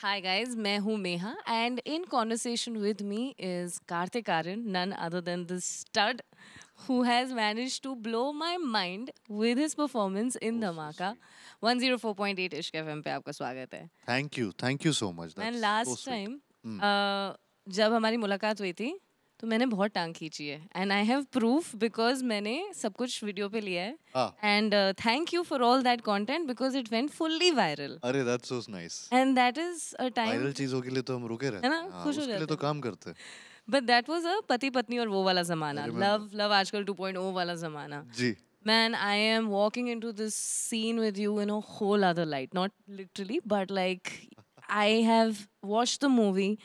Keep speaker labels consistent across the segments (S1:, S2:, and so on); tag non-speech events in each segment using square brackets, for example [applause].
S1: हाय guys मैं हूँ Neha and in conversation with me is Kartik Aaryan none other than this stud who has managed to blow my mind with his performance in Dhamaka. 104.8 Ishq FM पे आपका स्वागत है.
S2: Thank you, thank you so much. That's and last so time,
S1: uh, जब हमारी मुलाकात हुई थी, तो मैंने बहुत टांग खींची है and I have proof because मैंने सब कुछ वीडियो पे लिया है and thank you for all that content because it went fully viral
S2: अरे that's so nice
S1: and that is a time viral
S2: चीजों के लिए तो हम रुके रहे हैं ना हाँ, खुश हो जाते तो हैं तो काम करते हैं
S1: बट दैट वाज अ पति पत्नी और वो वाला जमाना लव मतलब लव आजकल 2.0 वाला जमाना जी man i am walking into this scene with you in a whole other light not literally but like I have watch the movie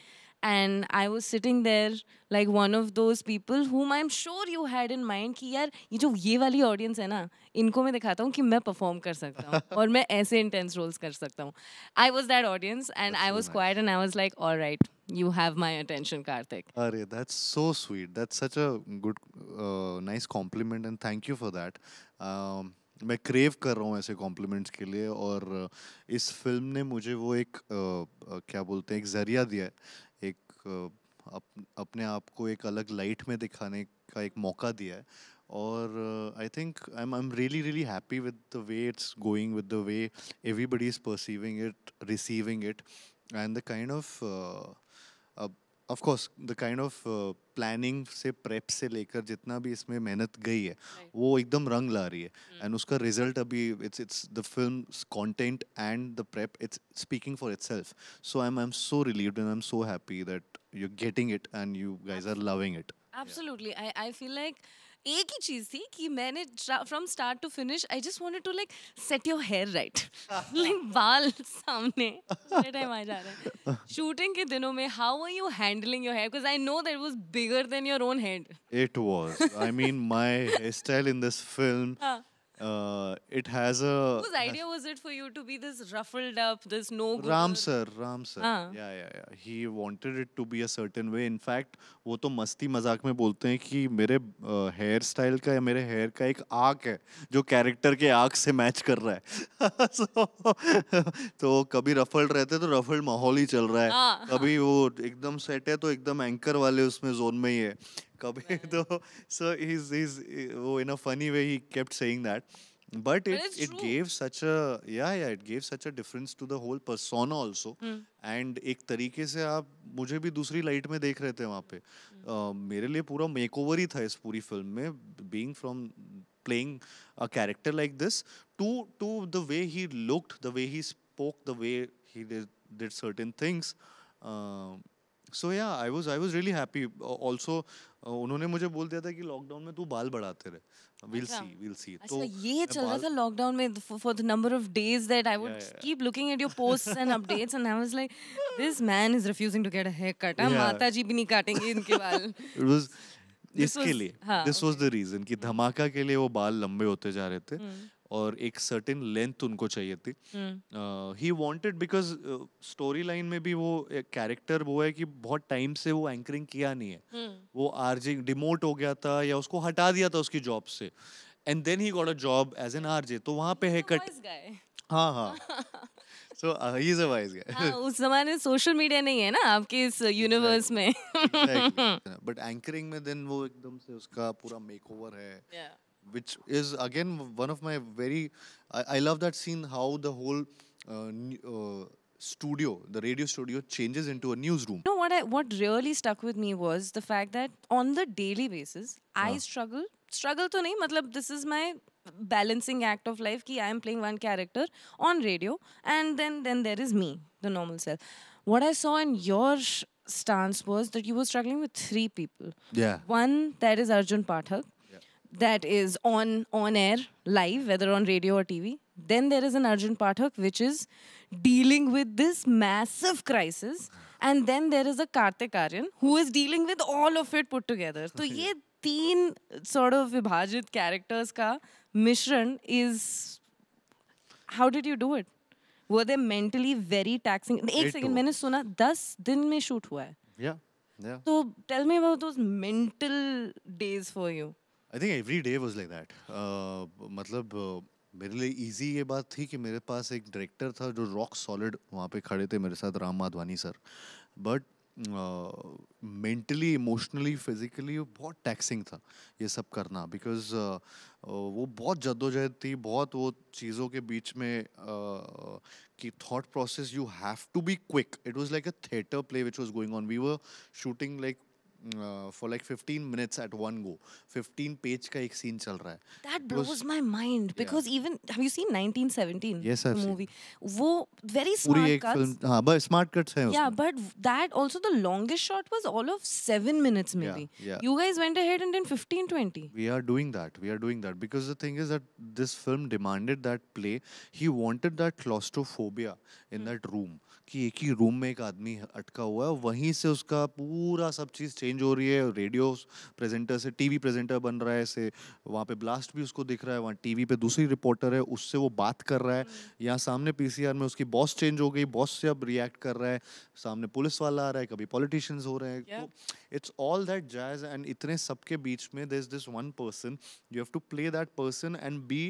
S1: and I was sitting there like one of those people whom I'm sure you had in mind कि यार ये जो ये वाली audience है ना इनको मैं दिखाता हूँ कि मैं perform कर सकता हूँ और मैं ऐसे intense roles कर सकता हूँ I was that audience and that's I was so nice. quiet and I was like all right you have my attention Karthik
S2: अरे that's so sweet that's such a good uh, nice compliment and thank you for that um, मैं crave कर रहा हूँ ऐसे compliments के लिए और इस फिल्म ने मुझे वो एक आ, क्या बोलते हैं एक जरिया दिया है एक अप, अपने आप को एक अलग लाइट में दिखाने का एक मौका दिया है और I think I am I am really really happy with the way it's going with the way everybody is perceiving it receiving it and the kind of of course the kind of planning से prep से लेकर जितना भी इसमें मेहनत गई है right. वो एकदम रंग ला रही है एंड hmm. उसका रिजल्ट अभी it's it's the film content and the prep it's speaking for itself so I am I am so relieved and I am so happy that you getting it and you guys are loving it
S1: Absolutely. Yeah. I, I feel like एक ही चीज थी कि मैंने from start to finish I just wanted to like set your hair right like बाल सामने time आ जा रहा है शूटिंग के दिनों में how are you handling your hair because I know that was bigger than your own head
S2: it was I mean my hair style in this film Uh, it has a. Whose
S1: idea was it for you to be this ruffled up, this no? Ram
S2: sir, Ram sir. uh-huh. Yeah, yeah, yeah. He wanted it to be a certain way. In fact, wo to masti mazak mein bolte hain ki mere uh, hair style ka ya mere hair ka ek arc hai jo character ke arc se match kar raha hai so, to kabhi ruffled rehte to ruffled mahol hi chal raha hai uh-huh. kabhi wo ekdam set hai to ekdam anchor wale usme zone mein hi hai कभी [laughs] तो सो is is वो in a funny way he kept saying that but it, it true. gave such a yeah yeah it gave such a difference to the whole persona also hmm. and एक तरीके से आप मुझे भी दूसरी light में देख रहे थे वहाँ पे hmm. मेरे लिए पूरा मेकओवर ही था इस पूरी फिल्म में being from playing a character like this to to the way he looked the way he spoke the way he did certain things so yeah I was I was really happy also उन्होंने मुझे बोल दिया था कि lockdown में तू बाल बढ़ाते रहे विल सी विल सी तो ये चल रहा था
S1: लॉकडाउन में for the number of days that I would keep looking at your posts and updates and I was like this man is refusing to get a hair cut माता जी भी नहीं काटेंगे इनके बाल इट [laughs] वाज इसके लिए दिस
S2: वाज द रीजन कि धमाका के लिए वो बाल लंबे होते जा रहे थे hmm. और एक सर्टेन लेंथ उनको चाहिए थी he wanted because story line में भी वो कैरेक्टर वो है कि बहुत टाइम से वो एंकरिंग किया नहीं है hmm. वो आरजे डिमोट हो गया था या उसको हटा दिया था उसकी जॉब से and then he got a job as an RJ तो वहां पे है कट हाँ हाँ सो ही इज अ वाइज गाय उस
S1: जमाने सोशल मीडिया नहीं है ना आपके इस यूनिवर्स में बट
S2: एंकरिंग [laughs] में देन वो एकदम से उसका पूरा मेकओवर है yeah. which is again one of my very. I, I love that scene how the whole uh, uh, studio, the radio studio, changes into a
S1: newsroom. You know what? I, what really stuck with me was the fact that on the daily basis, I struggle. Struggle to name matlab, this is my balancing act of life ki I am playing one character on radio and then then there is me, the normal self. What I saw in your stance was that you were struggling with three people. Yeah. One that is Arjun Pathak that is on on air live whether on radio or tv then there is an arjun pathak which is dealing with this massive crisis and then there is a kartik aryan who is dealing with all of it put together so these [laughs] teen sort of vibhajit characters ka mission is how did you do it were they mentally very taxing ek second maine suna 10 din shoot hua
S2: yeah yeah
S1: so tell me about those mental days for you
S2: I think every day was like that मतलब uh, मेरे लिए easy ये बात थी कि मेरे पास एक director था जो रॉक सॉलिड वहाँ पे खड़े थे मेरे साथ Ram Madhvani sir but mentally emotionally physically बहुत टैक्सिंग था ये सब करना बिकॉज uh, uh, वो बहुत जद्दोजहद थी बहुत वो चीज़ों के बीच में uh, कि thought process you have to be quick it was like a theatre play which was going on we were shooting like for like 15 minutes at one go 15 page का एक सीन चल रहा है
S1: that blows my mind because even have you seen 1917 yes sir movie वो very smart cuts पूरी एक हां
S2: but smart cuts हैं yeah
S1: but that also the longest shot was all of 7 minutes maybe you guys went ahead and in 15 20
S2: we are doing that we are doing that because the thing is that this film demanded that play he wanted that claustrophobia in that room कि एक ही room में एक आदमी अटका हुआ है वहीं से उसका पूरा सब चीज चेंज चेंज हो रही है रेडियो प्रेजेंटर से टीवी प्रेजेंटर बन रहा है से वहाँ पे ब्लास्ट भी उसको दिख रहा है वहाँ टीवी पे दूसरी रिपोर्टर है उससे वो बात कर रहा है हम्म। यहाँ सामने पीसीआर में उसकी बॉस चेंज हो गई बॉस से अब रिएक्ट कर रहा है सामने पुलिस वाला आ रहा है कभी पॉलिटिशियंस हो रहे हैं इट्स ऑल दैट जायज एंड इतने सबके बीच में this this one person you have to play that person and be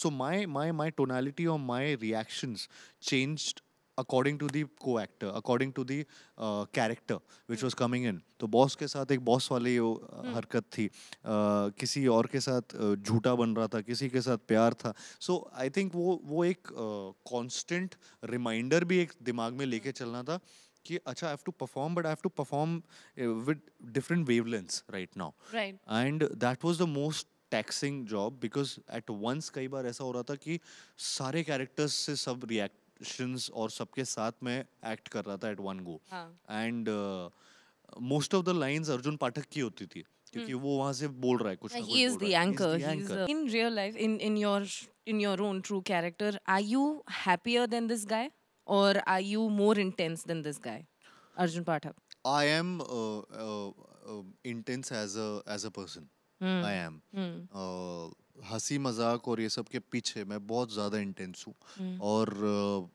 S2: so my my my tonality और my reactions changed according to the co actor according to the character which was coming in तो boss के साथ एक boss वाली uh, हम्म। हरकत थी uh, किसी और के साथ uh, झूठा बन रहा था किसी के साथ प्यार था सो आई थिंक वो वो एक कॉन्स्टेंट रिमाइंडर भी एक दिमाग में लेके चलना था कि अच्छा I have to perform but I have to perform with different wavelengths right now and that was the most taxing job because at once कई बार ऐसा हो रहा था कि सारे कैरेक्टर्स से सब रिएक्ट एक्शंस और सबके साथ में एक्ट कर रहा था at one go and most of the lines Arjun Pathak की होती थी क्योंकि hmm. वो वहां से बोल रहा है कुछ he is the anchor
S1: in real life in in your in your own true character are you happier than this guy और are you more intense than this guy Arjun Pathak
S2: I am intense as a as a person I am हंसी मजाक और ये सब के पीछे मैं बहुत ज़्यादा इंटेंस हूँ हम्म। और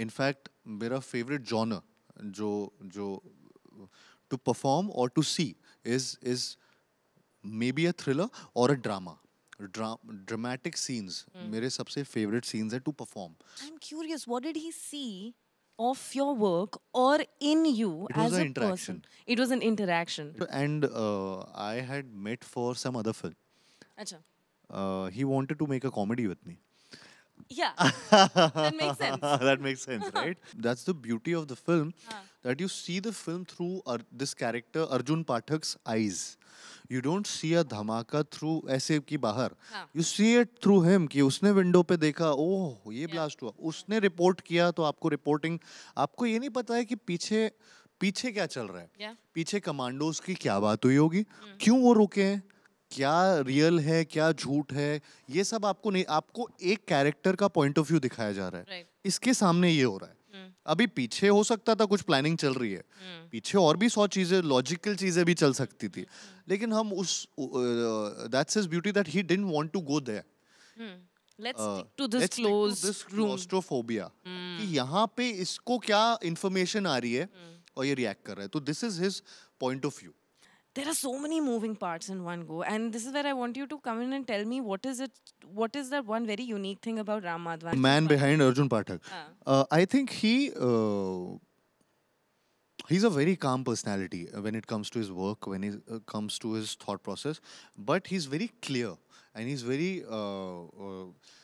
S2: इनफैक्ट uh, मेरा फेवरेट जॉनर जो जो टू परफॉर्म और to see is is maybe a thriller और अ ड्रामा ड्रामेटिक सीन्स मेरे सबसे फेवरेट सीन्स है to perform
S1: I am curious what did he see of your work और in you as a person it was an interaction
S2: and I had met for some other film अच्छा uh, he wanted to make a comedy with me. Yeah, that makes sense. that makes sense, right? That's the beauty of the film huh. that you see the film through Ar- this character Arjun Pathak's eyes. You don't see a धमाका through ऐसे कि बाहर you see it through him कि उसने window पे देखा ओह ये blast हुआ उसने report किया तो आपको reporting. आपको ये नहीं पता है कि पीछे पीछे क्या चल रहा है yeah. पीछे कमांडोज की क्या बात हुई होगी mm. क्यों वो रुके हैं क्या रियल है क्या झूठ है ये सब आपको नहीं आपको एक कैरेक्टर का पॉइंट ऑफ व्यू दिखाया जा रहा है right. इसके सामने ये हो रहा है hmm. अभी पीछे हो सकता था कुछ प्लानिंग चल रही है hmm. पीछे और भी सौ चीजें लॉजिकल चीजें भी चल सकती थी hmm. लेकिन हम उस that's is beauty that he didn't want to go there कि यहाँ पे इसको क्या इंफॉर्मेशन आ रही है hmm. और ये रिएक्ट कर रहा है तो this is his point of view
S1: there are so many moving parts in one go and this is where i want you to come in and tell me what is it what is that one very unique thing about ram man behind
S2: arjun pathak uh. uh, i think he uh, he's a very calm personality when it comes to his work when it uh, comes to his thought process but he's very clear and he's very uh, uh,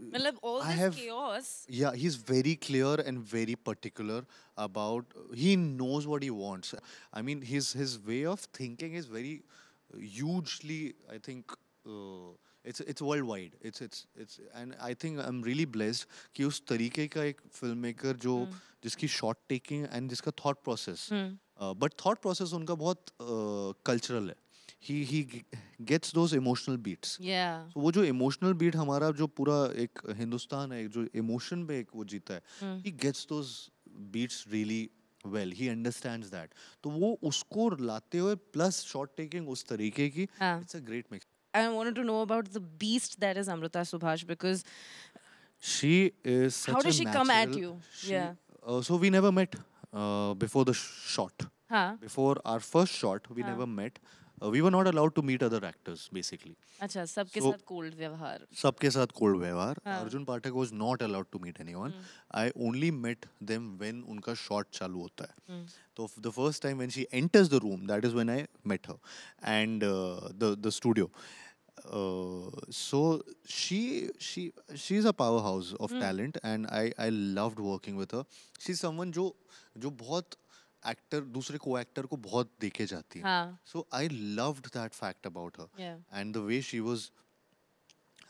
S1: मतलब all this chaos yeah he
S2: is very clear and very particular about he knows what he wants I mean his his way of thinking is very hugely I think it's it's world wide it's it's it's and I think I am really blessed कि उस तरीके का एक film maker जो hmm. जिसकी shot taking and जिसका thought process but thought process उनका बहुत कल्चरल uh, है he he gets those emotional beats वो जो इमोशनल बीट हमारा जो पूरा एक हिंदुस्तान है जो इमोशन पे एक वो जीता है he gets those beats really well he understands that तो वो उसको लाते हुए प्लस शॉट टेकिंग उस तरीके की
S1: it's a great mix I wanted to know about the beast that is Amrita Subhash because
S2: she is such How did she natural, come at you? She, yeah. Uh, so we never met uh, before the shot. Huh? Before our first shot, we huh? never met. We were not allowed to meet other actors basically
S1: अच्छा सबके so, साथ cold व्यवहार
S2: सबके साथ cold व्यवहार हाँ। Arjun Pathak was not allowed to meet anyone I only met them when उनका shot चालू होता है hmm. तो the first time when she enters the room that is when I met her and the the studio so she she she's a powerhouse of mm. talent and I I loved working with her. She's someone जो जो बहुत actor दूसरे को actor को बहुत देखे जाती है so I loved that fact about her and the way she was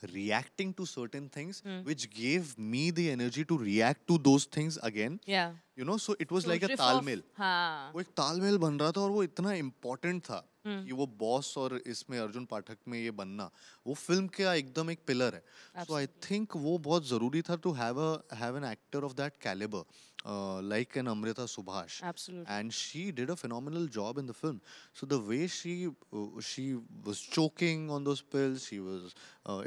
S2: reacting to certain things which gave me the energy to react to those things again you know so it was like a तालमेल हाँ. वो एक तालमेल बन रहा था और वो इतना इम्पोर्टेंट था हम्म। कि वो बॉस और इसमें अर्जुन पाठक में ये बनना वो फिल्म के एकदम एक पिलर है सो आई थिंक वो बहुत ज़रूरी था to have a have an actor of that calibre like an Amrita Subhash and she did a phenomenal job in the film so the way she she was choking on those pills she was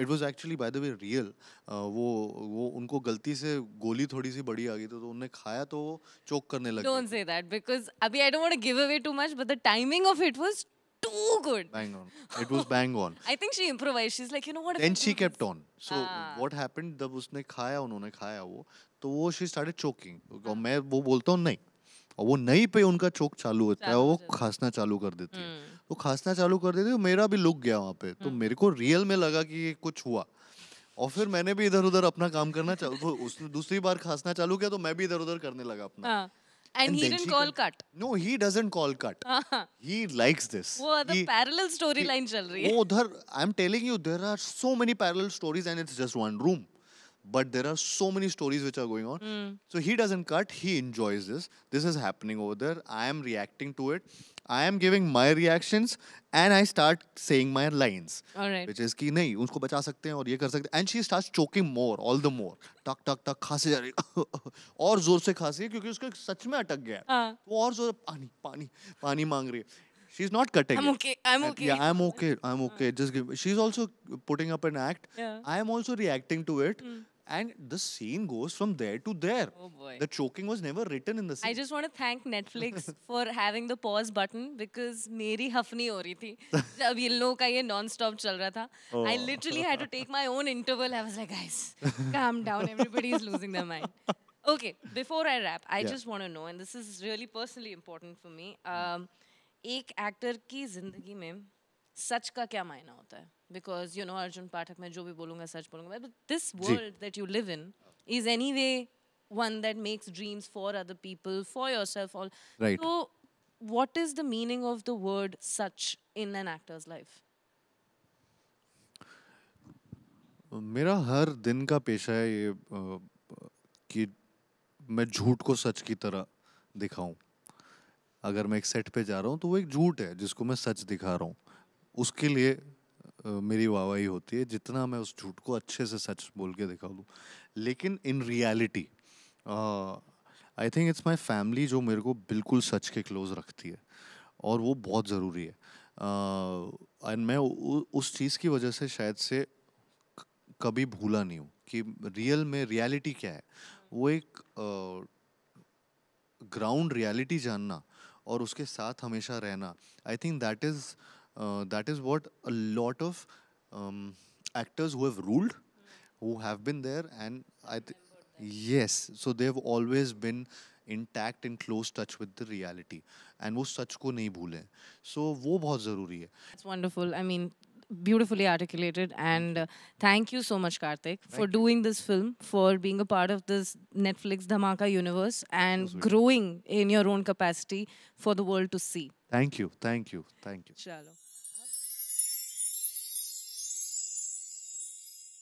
S2: it was actually by the way real वो वो उनको गलती से गोली थोड़ी सी बड़ी आ गई तो, उन्होंने खाया तो वो चोक करने लगे डोंट
S1: से दैट बिकॉज अभी I don't want to give away too much but the timing of it was too good bang on
S2: it was bang on
S1: I think she improvised. She is like you know what then
S2: she kept on so what happened जब उसने खाया उन्होंने खाया वो तो वो she started choking और मैं वो बोलता हूं नहीं और वो नहीं पे उनका चोक चालू होता है वो खांसना चालू कर देती है वो हम्म। तो खांसना चालू कर देती है तो मेरा भी लुक गया वहाँ पे तो हम्म। मेरे को रियल में लगा कि ये कुछ हुआ और फिर मैंने भी इधर उधर अपना काम करना चालू उसने दूसरी बार खांसना चालू किया तो मैं भी इधर उधर करने लगा अपना
S1: And, and he didn't call can, cut.
S2: No, he doesn't call cut. he likes this. वो अदर
S1: parallel storyline चल रही है. वो उधर
S2: I'm telling you there are so many parallel stories and it's just one room. but there are so many stories which are going on. Mm. So he doesn't cut, he enjoys this. This is happening over there. I am reacting to it. I am giving my reactions and I start saying my lines. All right. Which is कि नहीं उसको बचा सकते हैं और ये कर सकते हैं and she start choking more all the more टक टक टक खांसी जा रही और जोर से खांसी है क्योंकि उसका सच में अटक गया
S1: है uh. वो और जोर
S2: पानी पानी पानी मांग रही है She's not cutting. I'm okay. I'm okay. yeah, I'm okay. I'm okay. Just give. She's also putting up an act. Yeah. I am also reacting to it. Mm. and the scene goes from there to there. Oh boy. The choking was never written in the scene. I
S1: just want to thank Netflix [laughs] for having the pause button because मेरी हफनी हो रही थी जब ये लोग का ये non-stop चल रहा था. Oh. I literally had to take my own interval. I was like, guys, calm down. Everybody is losing their mind. Okay, before I wrap, I yeah. just want to know, and this is really personally important for me. Um, एक actor की जिंदगी में सच का क्या मायना होता है because you know Arjun Pathak मैं जो भी बोलूंगा सच बोलूंगा but this world that you live in is anyway one that makes dreams for other people for yourself all तो what is the meaning of the word सच in an actor's life
S2: मेरा हर दिन का पेशा है ये कि मैं झूठ को सच की तरह दिखाऊं अगर मैं एक सेट पे जा रहा हूं तो वो एक झूठ है जिसको मैं सच दिखा रहा हूं उसके लिए मेरी वाहवाही होती है जितना मैं उस झूठ को अच्छे से सच बोल के दिखा दूँ लेकिन in reality I think it's my family जो मेरे को बिल्कुल सच के क्लोज रखती है और वो बहुत ज़रूरी है एंड मैं उ, उस चीज़ की वजह से शायद से कभी भूला नहीं हूँ कि रियल में रियलिटी क्या है वो एक ग्राउंड रियलिटी जानना और उसके साथ हमेशा रहना I think that is Uh, that is what a lot of um, actors who have ruled, who have been there, and I th- yes, so they have always been intact in close touch with the reality, and वो सच को नहीं भूलें so, वो बहुत ज़रूरी है
S1: it's wonderful I beautifully articulated and uh, thank you so much kartik thank for you. doing this film for being a part of this netflix dhamaka universe and growing in your own capacity for the world to see
S2: thank you thank you thank
S1: you